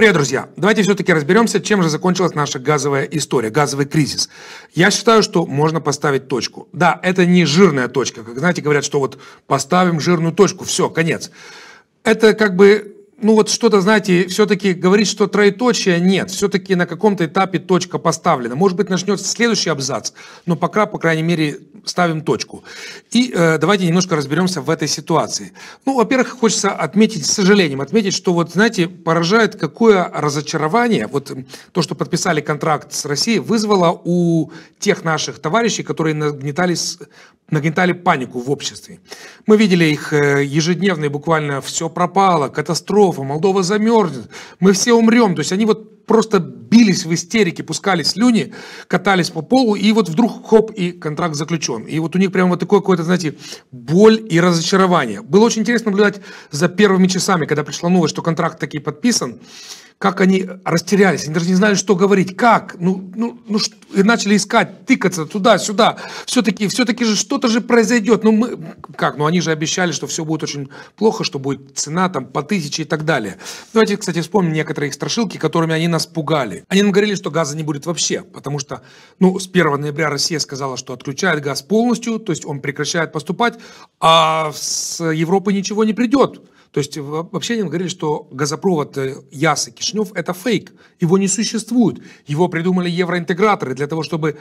Привет, друзья! Давайте все-таки разберемся, чем же закончилась наша газовая история, газовый кризис. Я считаю, что можно поставить точку. Да, это не жирная точка. Как знаете, говорят, что вот поставим жирную точку, все, конец. Это как бы ну вот что-то, знаете, все-таки говорить, что троеточие нет, все-таки на каком-то этапе точка поставлена. Может быть, начнется следующий абзац, но пока, по крайней мере, ставим точку. И э, давайте немножко разберемся в этой ситуации. Ну, во-первых, хочется отметить, с сожалением отметить, что вот, знаете, поражает какое разочарование, вот то, что подписали контракт с Россией, вызвало у тех наших товарищей, которые нагнетали, нагнетали панику в обществе. Мы видели их э, ежедневные, буквально все пропало, катастрофа, Молдова замерзнет, мы все умрем. То есть они вот просто бились в истерике, пускали слюни, катались по полу, и вот вдруг хоп, и контракт заключен. И вот у них прямо вот такое какое-то, знаете, боль и разочарование. Было очень интересно наблюдать за первыми часами, когда пришла новость, что контракт таки подписан как они растерялись, они даже не знали, что говорить, как, ну, ну, ну и начали искать, тыкаться туда-сюда, все-таки, все-таки же что-то же произойдет, ну мы, как, ну они же обещали, что все будет очень плохо, что будет цена там по тысяче и так далее. Давайте, кстати, вспомним некоторые их страшилки, которыми они нас пугали. Они нам говорили, что газа не будет вообще, потому что, ну, с 1 ноября Россия сказала, что отключает газ полностью, то есть он прекращает поступать, а с Европы ничего не придет. То есть вообще они говорили, что газопровод э, Ясы-Кишинев – это фейк, его не существует. Его придумали евроинтеграторы для того, чтобы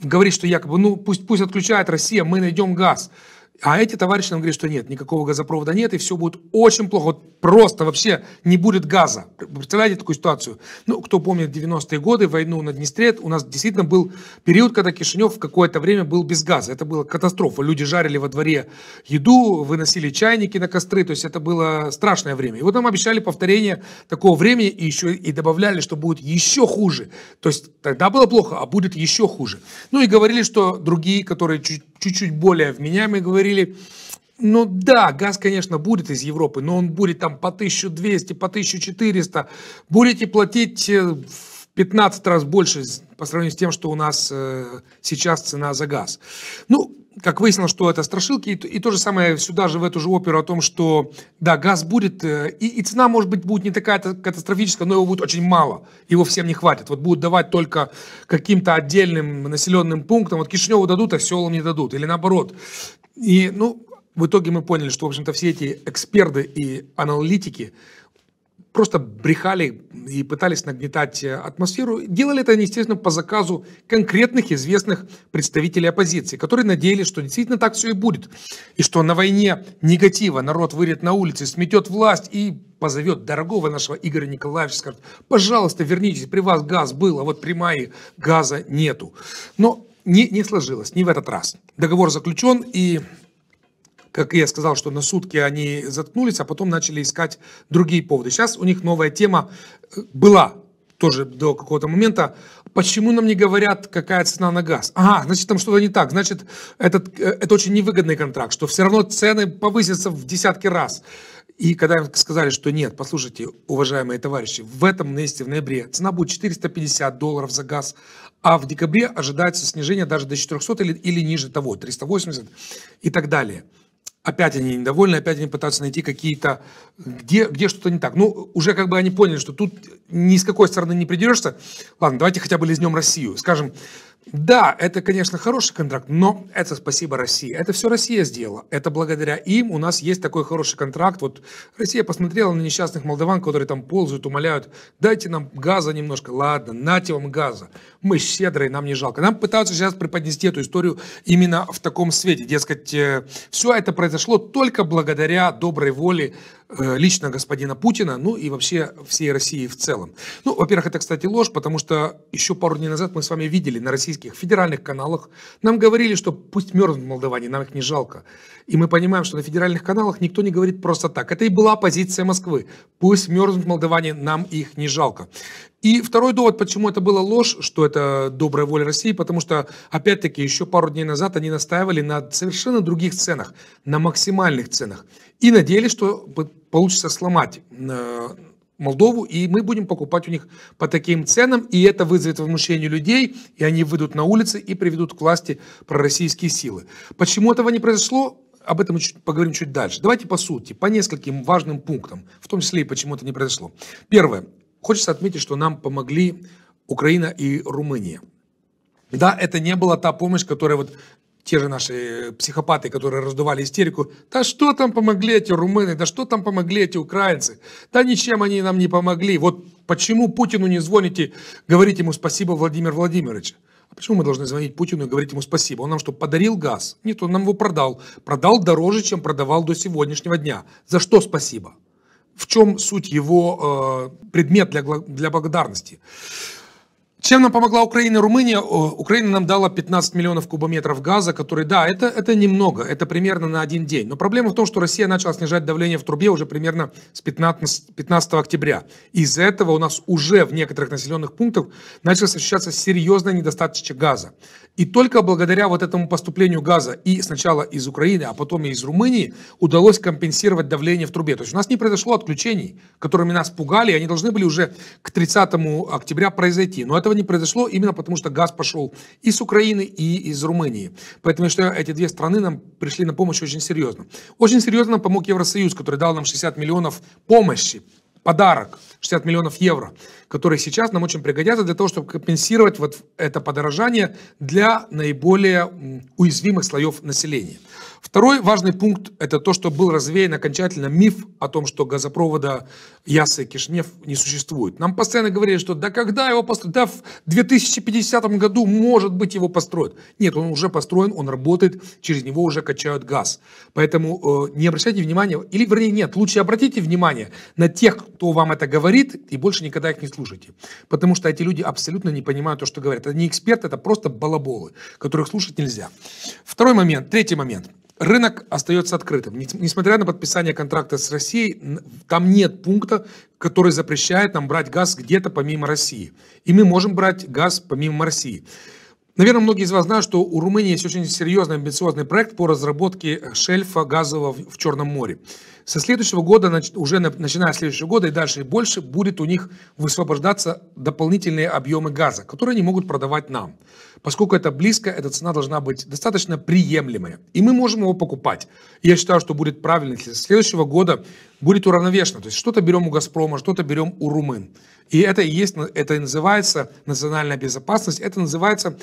говорить, что якобы, ну пусть, пусть отключает Россия, мы найдем газ. А эти товарищи нам говорят, что нет, никакого газопровода нет, и все будет очень плохо. Вот просто вообще не будет газа. Представляете такую ситуацию? Ну, кто помнит 90-е годы, войну на Днестре, у нас действительно был период, когда Кишинев в какое-то время был без газа. Это была катастрофа. Люди жарили во дворе еду, выносили чайники на костры. То есть это было страшное время. И вот нам обещали повторение такого времени, и еще и добавляли, что будет еще хуже. То есть тогда было плохо, а будет еще хуже. Ну и говорили, что другие, которые чуть чуть-чуть более вменяемый, говорили, ну да, газ, конечно, будет из Европы, но он будет там по 1200, по 1400. Будете платить э, в 15 раз больше по сравнению с тем, что у нас э, сейчас цена за газ. Ну, как выяснилось, что это страшилки, и, и то же самое сюда же, в эту же оперу о том, что, да, газ будет, э, и, и цена, может быть, будет не такая катастрофическая, но его будет очень мало, его всем не хватит. Вот будут давать только каким-то отдельным населенным пунктам, вот Кишиневу дадут, а селам не дадут, или наоборот. И, ну, в итоге мы поняли, что, в общем-то, все эти эксперты и аналитики – просто брехали и пытались нагнетать э, атмосферу. Делали это естественно, по заказу конкретных известных представителей оппозиции, которые надеялись, что действительно так все и будет. И что на войне негатива народ выйдет на улицы, сметет власть и позовет дорогого нашего Игоря Николаевича, скажет, пожалуйста, вернитесь, при вас газ был, а вот при мае газа нету. Но не, не сложилось, не в этот раз. Договор заключен, и как я сказал, что на сутки они заткнулись, а потом начали искать другие поводы. Сейчас у них новая тема э, была тоже до какого-то момента, почему нам не говорят, какая цена на газ? Ага, значит, там что-то не так. Значит, этот, э, это очень невыгодный контракт, что все равно цены повысятся в десятки раз. И когда им сказали, что нет, послушайте, уважаемые товарищи, в этом месяце, в ноябре, цена будет 450 долларов за газ, а в декабре ожидается снижение даже до 400 или, или ниже того, 380 и так далее опять они недовольны, опять они пытаются найти какие-то, где, где что-то не так. Ну, уже как бы они поняли, что тут ни с какой стороны не придерешься. Ладно, давайте хотя бы лизнем Россию. Скажем, да, это, конечно, хороший контракт, но это спасибо России. Это все Россия сделала. Это благодаря им у нас есть такой хороший контракт. Вот Россия посмотрела на несчастных молдаван, которые там ползают, умоляют, дайте нам газа немножко. Ладно, нате вам газа. Мы щедрые, нам не жалко. Нам пытаются сейчас преподнести эту историю именно в таком свете. Дескать, э, все это произошло только благодаря доброй воле Э, лично господина Путина, ну и вообще всей России в целом. Ну, во-первых, это, кстати, ложь, потому что еще пару дней назад мы с вами видели на российских федеральных каналах, нам говорили, что пусть мерзнут молдаване, нам их не жалко. И мы понимаем, что на федеральных каналах никто не говорит просто так. Это и была позиция Москвы. Пусть мерзнут молдаване, нам их не жалко. И второй довод, почему это была ложь, что это добрая воля России, потому что, опять-таки, еще пару дней назад они настаивали на совершенно других ценах, на максимальных ценах. И надеялись, что получится сломать э, Молдову, и мы будем покупать у них по таким ценам, и это вызовет возмущение людей, и они выйдут на улицы и приведут к власти пророссийские силы. Почему этого не произошло? об этом мы чуть, поговорим чуть дальше. Давайте по сути, по нескольким важным пунктам, в том числе и почему это не произошло. Первое. Хочется отметить, что нам помогли Украина и Румыния. Да, это не была та помощь, которая вот те же наши э, психопаты, которые раздували истерику, да что там помогли эти румыны, да что там помогли эти украинцы, да ничем они нам не помогли. Вот почему Путину не звоните, говорите ему спасибо, Владимир Владимирович. А почему мы должны звонить Путину и говорить ему спасибо? Он нам что, подарил газ? Нет, он нам его продал. Продал дороже, чем продавал до сегодняшнего дня. За что спасибо? в чем суть его э, предмет для, для благодарности? Чем нам помогла Украина и Румыния? Украина нам дала 15 миллионов кубометров газа, который, да, это, это немного, это примерно на один день. Но проблема в том, что Россия начала снижать давление в трубе уже примерно с 15, 15 октября. Из-за этого у нас уже в некоторых населенных пунктах началась ощущаться серьезная недостаточность газа. И только благодаря вот этому поступлению газа и сначала из Украины, а потом и из Румынии удалось компенсировать давление в трубе. То есть у нас не произошло отключений, которыми нас пугали, они должны были уже к 30 октября произойти. Но этого этого не произошло именно потому, что газ пошел и с Украины, и из Румынии. Поэтому что эти две страны нам пришли на помощь очень серьезно. Очень серьезно нам помог Евросоюз, который дал нам 60 миллионов помощи подарок 60 миллионов евро, которые сейчас нам очень пригодятся для того, чтобы компенсировать вот это подорожание для наиболее уязвимых слоев населения. Второй важный пункт – это то, что был развеян окончательно миф о том, что газопровода Ясы-Кишнев не существует. Нам постоянно говорили, что да когда его построят? Да в 2050 году, может быть, его построят. Нет, он уже построен, он работает, через него уже качают газ. Поэтому э, не обращайте внимания, или вернее нет, лучше обратите внимание на тех, кто вам это говорит, и больше никогда их не слушайте. Потому что эти люди абсолютно не понимают то, что говорят. Это не эксперты, это просто балаболы, которых слушать нельзя. Второй момент, третий момент – рынок остается открытым. Несмотря на подписание контракта с Россией, там нет пункта, который запрещает нам брать газ где-то помимо России. И мы можем брать газ помимо России. Наверное, многие из вас знают, что у Румынии есть очень серьезный амбициозный проект по разработке шельфа газового в Черном море. Со следующего года, уже начиная с следующего года и дальше и больше, будет у них высвобождаться дополнительные объемы газа, которые они могут продавать нам. Поскольку это близко, эта цена должна быть достаточно приемлемая. И мы можем его покупать. Я считаю, что будет правильно, если с следующего года будет уравновешено. То есть что-то берем у «Газпрома», что-то берем у румын. И это и есть, это и называется национальная безопасность, это называется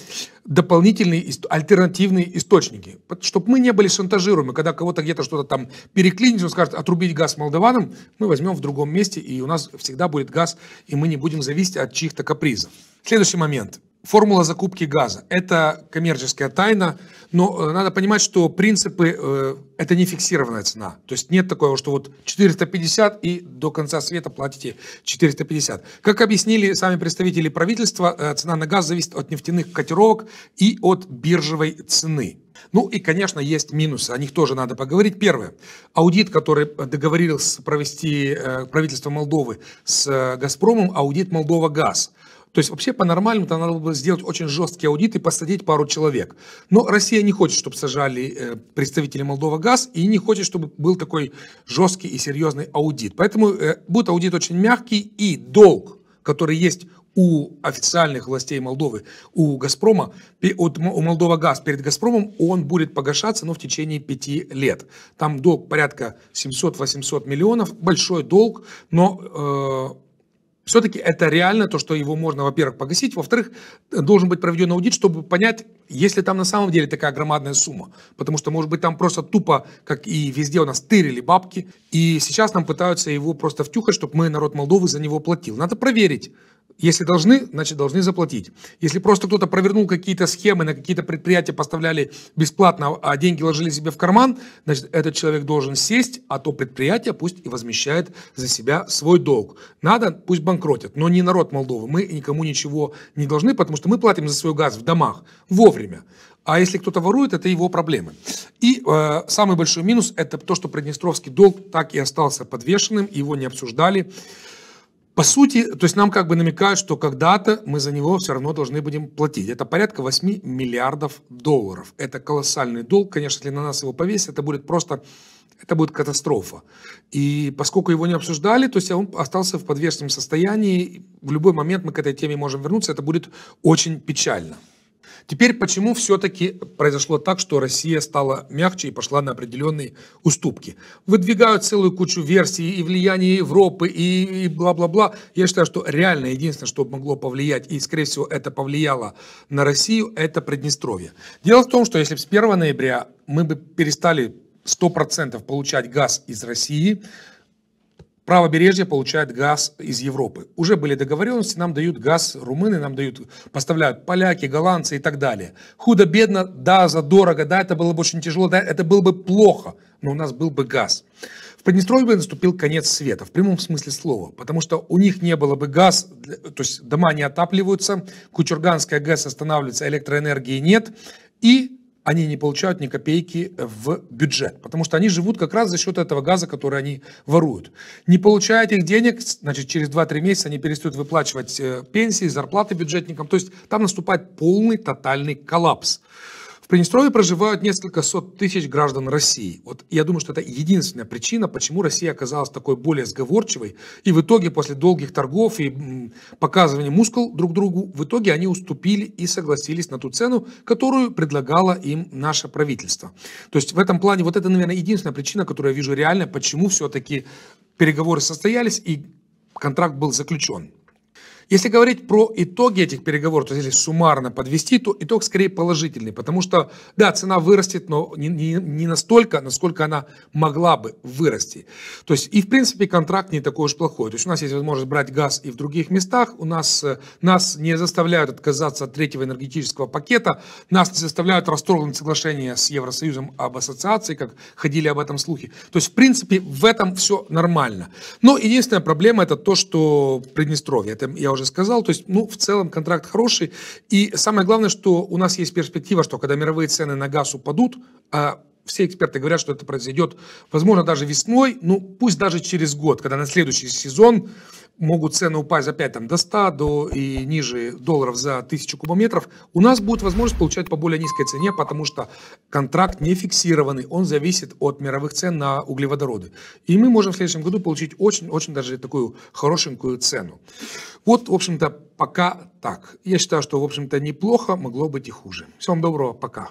дополнительные, альтернативные источники. Чтобы мы не были шантажируемы, когда кого-то где-то что-то там переклинит, он скажет, отрубить газ молдаванам, мы возьмем в другом месте, и у нас всегда будет газ, и мы не будем зависеть от чьих-то капризов. Следующий момент – формула закупки газа. Это коммерческая тайна, но э, надо понимать, что принципы э, это не фиксированная цена. То есть нет такого, что вот 450 и до конца света платите 450. Как объяснили сами представители правительства, э, цена на газ зависит от нефтяных котировок и от биржевой цены. Ну и, конечно, есть минусы, о них тоже надо поговорить. Первое. Аудит, который э, договорился провести э, правительство Молдовы с «Газпромом», аудит «Молдова-Газ». То есть вообще по-нормальному-то надо было сделать очень жесткий аудит и посадить пару человек. Но Россия не хочет, чтобы сажали э, представители Молдова ГАЗ и не хочет, чтобы был такой жесткий и серьезный аудит. Поэтому э, будет аудит очень мягкий и долг, который есть у официальных властей Молдовы, у «Газпрома», у «Молдова Газ» перед «Газпромом» он будет погашаться, но в течение пяти лет. Там долг порядка 700-800 миллионов, большой долг, но э, все-таки это реально то, что его можно, во-первых, погасить, во-вторых, должен быть проведен аудит, чтобы понять, если там на самом деле такая громадная сумма, потому что, может быть, там просто тупо, как и везде у нас, тырили бабки, и сейчас нам пытаются его просто втюхать, чтобы мы, народ Молдовы, за него платил. Надо проверить. Если должны, значит должны заплатить. Если просто кто-то провернул какие-то схемы, на какие-то предприятия поставляли бесплатно, а деньги ложили себе в карман, значит этот человек должен сесть, а то предприятие пусть и возмещает за себя свой долг. Надо, пусть банкротят, но не народ Молдовы. Мы никому ничего не должны, потому что мы платим за свой газ в домах вовремя вовремя. А если кто-то ворует, это его проблемы. И э, самый большой минус – это то, что Приднестровский долг так и остался подвешенным, его не обсуждали. По сути, то есть нам как бы намекают, что когда-то мы за него все равно должны будем платить. Это порядка 8 миллиардов долларов. Это колоссальный долг. Конечно, если на нас его повесить, это будет просто это будет катастрофа. И поскольку его не обсуждали, то есть он остался в подвешенном состоянии, в любой момент мы к этой теме можем вернуться, это будет очень печально. Теперь почему все-таки произошло так, что Россия стала мягче и пошла на определенные уступки? Выдвигают целую кучу версий и влияние Европы и бла-бла-бла. Я считаю, что реально единственное, что могло повлиять, и скорее всего это повлияло на Россию, это Приднестровье. Дело в том, что если бы с 1 ноября мы бы перестали 100% получать газ из России, правобережье получает газ из Европы. Уже были договоренности, нам дают газ румыны, нам дают, поставляют поляки, голландцы и так далее. Худо-бедно, да, задорого, да, это было бы очень тяжело, да, это было бы плохо, но у нас был бы газ. В Поднестровье наступил конец света, в прямом смысле слова, потому что у них не было бы газ, то есть дома не отапливаются, Кучурганская ГЭС останавливается, электроэнергии нет, и они не получают ни копейки в бюджет, потому что они живут как раз за счет этого газа, который они воруют. Не получая этих денег, значит, через 2-3 месяца они перестают выплачивать э, пенсии, зарплаты бюджетникам, то есть там наступает полный тотальный коллапс. Приднестровье проживают несколько сот тысяч граждан России. Вот я думаю, что это единственная причина, почему Россия оказалась такой более сговорчивой. И в итоге, после долгих торгов и показывания мускул друг другу, в итоге они уступили и согласились на ту цену, которую предлагало им наше правительство. То есть в этом плане вот это, наверное, единственная причина, которую я вижу реально, почему все-таки переговоры состоялись и контракт был заключен. Если говорить про итоги этих переговоров, то если суммарно подвести, то итог скорее положительный, потому что, да, цена вырастет, но не, не, не настолько, насколько она могла бы вырасти. То есть и, в принципе, контракт не такой уж плохой. То есть у нас есть возможность брать газ и в других местах, у нас, э, нас не заставляют отказаться от третьего энергетического пакета, нас не заставляют расторгнуть соглашение с Евросоюзом об ассоциации, как ходили об этом слухи. То есть, в принципе, в этом все нормально. Но единственная проблема это то, что Приднестровье, это я уже уже сказал. То есть, ну, в целом контракт хороший. И самое главное, что у нас есть перспектива, что когда мировые цены на газ упадут, а все эксперты говорят, что это произойдет, возможно, даже весной, ну, пусть даже через год, когда на следующий сезон могут цены упасть опять там до 100 до и ниже долларов за тысячу кубометров, у нас будет возможность получать по более низкой цене, потому что контракт не фиксированный, он зависит от мировых цен на углеводороды. И мы можем в следующем году получить очень-очень даже такую хорошенькую цену. Вот, в общем-то, пока так. Я считаю, что, в общем-то, неплохо, могло быть и хуже. Всем доброго, пока.